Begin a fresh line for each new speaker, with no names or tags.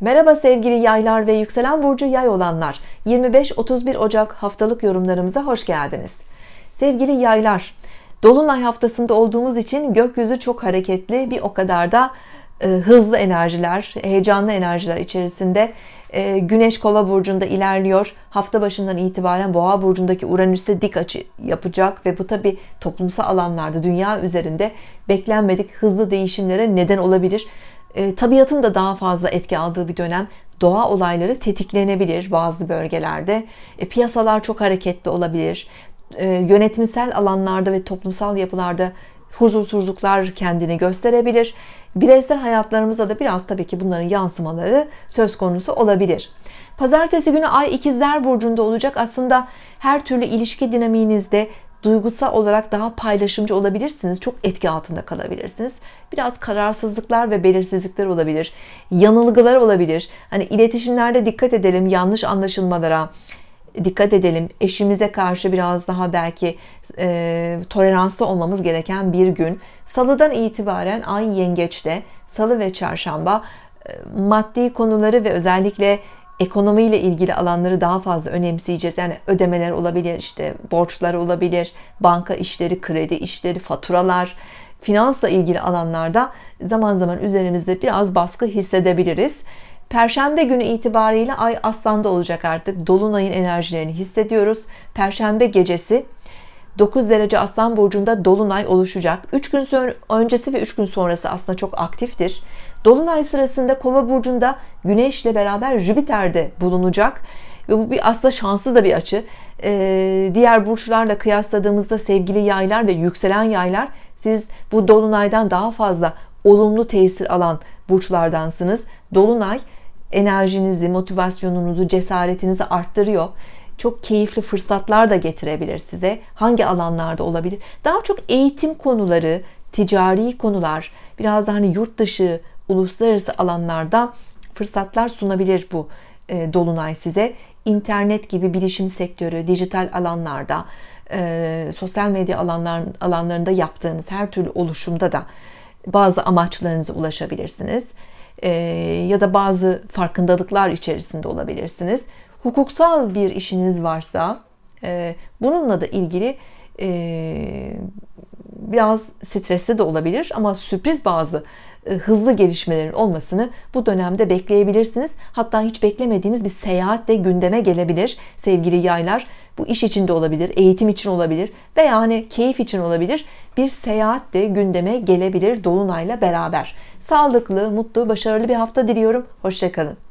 Merhaba sevgili yaylar ve yükselen burcu yay olanlar. 25-31 Ocak haftalık yorumlarımıza hoş geldiniz. Sevgili yaylar, dolunay haftasında olduğumuz için gökyüzü çok hareketli, bir o kadar da e, hızlı enerjiler, heyecanlı enerjiler içerisinde e, Güneş Kova burcunda ilerliyor. Hafta başından itibaren Boğa burcundaki Uranüs'te dik açı yapacak ve bu tabi toplumsal alanlarda dünya üzerinde beklenmedik hızlı değişimlere neden olabilir e, tabiatın da daha fazla etki aldığı bir dönem doğa olayları tetiklenebilir bazı bölgelerde. E, piyasalar çok hareketli olabilir. E, yönetimsel alanlarda ve toplumsal yapılarda huzursuzluklar kendini gösterebilir. Bireysel hayatlarımızda da biraz tabii ki bunların yansımaları söz konusu olabilir. Pazartesi günü Ay İkizler burcunda olacak. Aslında her türlü ilişki dinamiğinizde duygusal olarak daha paylaşımcı olabilirsiniz. Çok etki altında kalabilirsiniz. Biraz kararsızlıklar ve belirsizlikler olabilir. Yanılgılar olabilir. Hani iletişimlerde dikkat edelim yanlış anlaşılmalara dikkat edelim. Eşimize karşı biraz daha belki e, toleranslı olmamız gereken bir gün. Salıdan itibaren ay yengeçte, salı ve çarşamba e, maddi konuları ve özellikle ekonomiyle ilgili alanları daha fazla önemseyeceğiz. Yani ödemeler olabilir, işte borçlar olabilir, banka işleri, kredi işleri, faturalar, finansla ilgili alanlarda zaman zaman üzerimizde biraz baskı hissedebiliriz. Perşembe günü itibariyle ay aslanda olacak artık. Dolunayın enerjilerini hissediyoruz. Perşembe gecesi 9 derece Aslan burcunda dolunay oluşacak. 3 gün öncesi ve 3 gün sonrası aslında çok aktiftir. Dolunay sırasında Kova burcunda Güneş ile beraber Jüpiter'de bulunacak ve bu bir aslında şanslı da bir açı. Ee, diğer burçlarla kıyasladığımızda sevgili yaylar ve yükselen yaylar siz bu dolunaydan daha fazla olumlu tesir alan burçlardansınız. Dolunay enerjinizi, motivasyonunuzu, cesaretinizi arttırıyor çok keyifli fırsatlar da getirebilir size. Hangi alanlarda olabilir? Daha çok eğitim konuları, ticari konular, biraz da hani yurt dışı, uluslararası alanlarda fırsatlar sunabilir bu e, dolunay size. İnternet gibi bilişim sektörü, dijital alanlarda, e, sosyal medya alanlar, alanlarında yaptığınız her türlü oluşumda da bazı amaçlarınıza ulaşabilirsiniz. E, ya da bazı farkındalıklar içerisinde olabilirsiniz hukuksal bir işiniz varsa e, bununla da ilgili e, biraz stresli de olabilir ama sürpriz bazı e, hızlı gelişmelerin olmasını bu dönemde bekleyebilirsiniz. Hatta hiç beklemediğiniz bir seyahat de gündeme gelebilir sevgili yaylar. Bu iş için de olabilir, eğitim için olabilir veya hani keyif için olabilir. Bir seyahat de gündeme gelebilir Dolunay'la beraber. Sağlıklı, mutlu, başarılı bir hafta diliyorum. Hoşçakalın.